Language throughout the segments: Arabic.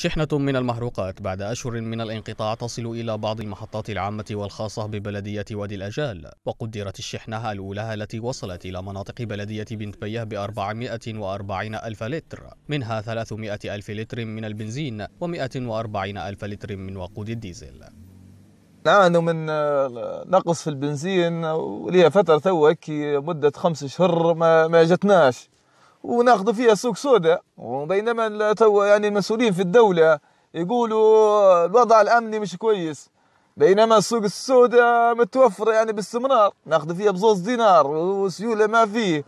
شحنة من المحروقات بعد أشهر من الانقطاع تصل إلى بعض المحطات العامة والخاصة ببلدية وادي الأجال وقدرت الشحنة الأولى التي وصلت إلى مناطق بلدية بنت بيه ب 440 ألف لتر منها 300 ألف لتر من البنزين و140 ألف لتر من وقود الديزل نعانوا من نقص في البنزين وليها فترة توك مدة خمس شهر ما, ما جتناش وناخذوا فيها سوق سوداء وبينما تو يعني المسؤولين في الدولة يقولوا آه، الوضع الأمني مش كويس بينما السوق السوداء متوفرة يعني باستمرار ناخذ فيها بزوز دينار وسيولة ما فيه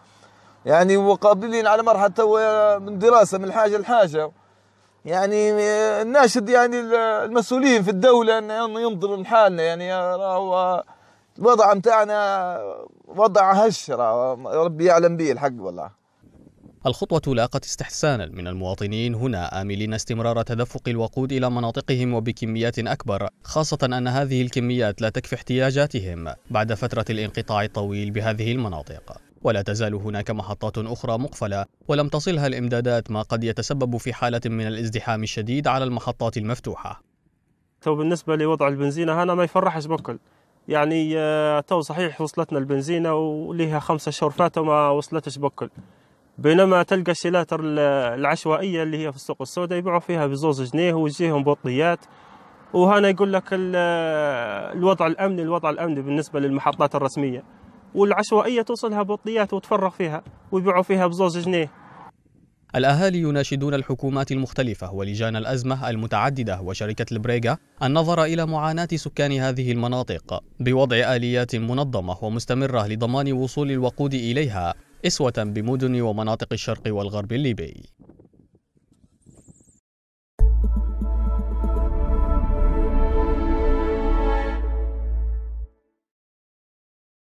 يعني وقابلين على مرحلة تو آه، من دراسة من حاجة لحاجة يعني آه، الناشد يعني المسؤولين في الدولة أن ينظروا لحالنا يعني راهو الوضع متاعنا وضع هش ربي يعلم به الحق والله الخطوة لاقت استحسانا من المواطنين هنا آملين استمرار تدفق الوقود إلى مناطقهم وبكميات أكبر خاصة أن هذه الكميات لا تكفي احتياجاتهم بعد فترة الانقطاع الطويل بهذه المناطق ولا تزال هناك محطات أخرى مقفلة ولم تصلها الإمدادات ما قد يتسبب في حالة من الازدحام الشديد على المحطات المفتوحة تو بالنسبة لوضع البنزينة هنا ما يفرحش بكل يعني آه، تو صحيح وصلتنا البنزينة وليها خمسة شهور فاتوا ما وصلتش بكل بينما تلقى الشيلات العشوائيه اللي هي في السوق السوداء يبيعوا فيها بزوز جنيه ويجيهم بطيات وهنا يقول لك الوضع الامني الوضع الامني بالنسبه للمحطات الرسميه والعشوائيه توصلها بطيات وتفرغ فيها ويبيعوا فيها بزوز جنيه الأهالي يناشدون الحكومات المختلفة ولجان الأزمة المتعددة وشركة البريغا النظر إلى معاناة سكان هذه المناطق بوضع آليات منظمة ومستمرة لضمان وصول الوقود إليها إسوة بمدن ومناطق الشرق والغرب الليبي